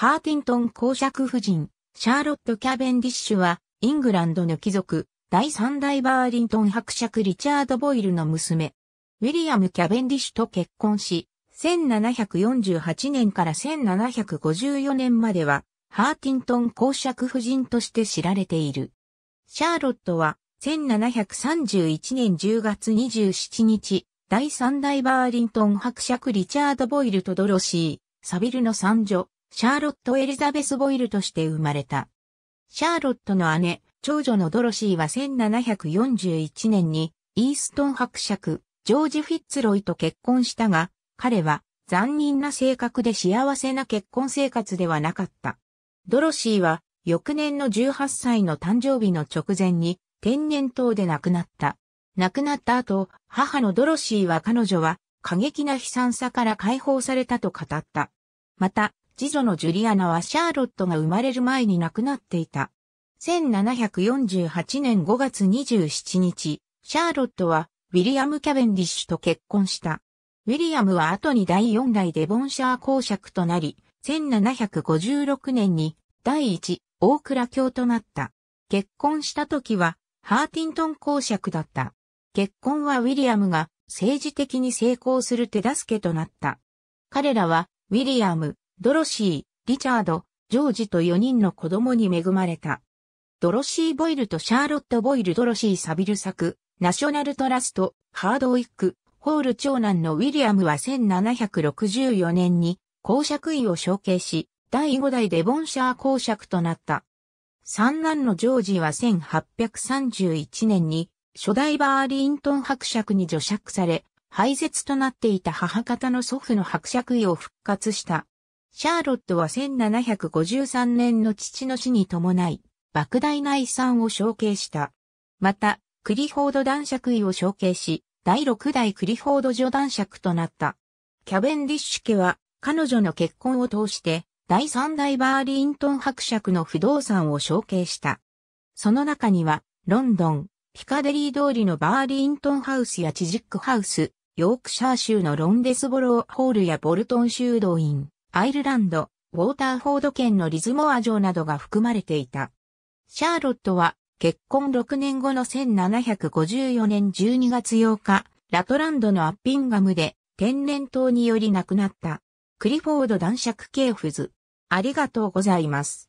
ハーティントン公爵夫人、シャーロット・キャベンディッシュは、イングランドの貴族、第三代バーリントン伯爵リチャード・ボイルの娘、ウィリアム・キャベンディッシュと結婚し、1748年から1754年までは、ハーティントン公爵夫人として知られている。シャーロットは、1731年10月27日、第三代バーリントン伯爵リチャード・ボイルとドロシー、サビルの三女、シャーロット・エリザベス・ボイルとして生まれた。シャーロットの姉、長女のドロシーは1741年にイーストン伯爵、ジョージ・フィッツロイと結婚したが、彼は残忍な性格で幸せな結婚生活ではなかった。ドロシーは翌年の18歳の誕生日の直前に天然痘で亡くなった。亡くなった後、母のドロシーは彼女は過激な悲惨さから解放されたと語った。また、次女のジュリアナはシャーロットが生まれる前に亡くなっていた。1748年5月27日、シャーロットはウィリアム・キャベンディッシュと結婚した。ウィリアムは後に第4代デボンシャー公爵となり、1756年に第1大倉卿となった。結婚した時はハーティントン公爵だった。結婚はウィリアムが政治的に成功する手助けとなった。彼らはウィリアム、ドロシー、リチャード、ジョージと4人の子供に恵まれた。ドロシー・ボイルとシャーロット・ボイル・ドロシー・サビル作、ナショナルトラスト、ハードウィック、ホール長男のウィリアムは1764年に公爵位を承継し、第5代デボンシャー公爵となった。三男のジョージは1831年に初代バーリントン伯爵に除爵され、廃絶となっていた母方の祖父の伯爵位を復活した。シャーロットは1753年の父の死に伴い、莫大な遺産を承継した。また、クリフォード男爵位を承継し、第6代クリフォード女男爵となった。キャベンディッシュ家は、彼女の結婚を通して、第3代バーリントン伯爵の不動産を承継した。その中には、ロンドン、ピカデリー通りのバーリントンハウスやチジックハウス、ヨークシャー州のロンデスボローホールやボルトン修道院、アイルランド、ウォーターフォード県のリズモア城などが含まれていた。シャーロットは結婚6年後の1754年12月8日、ラトランドのアッピンガムで天然痘により亡くなった。クリフォード男爵系フズ。ありがとうございます。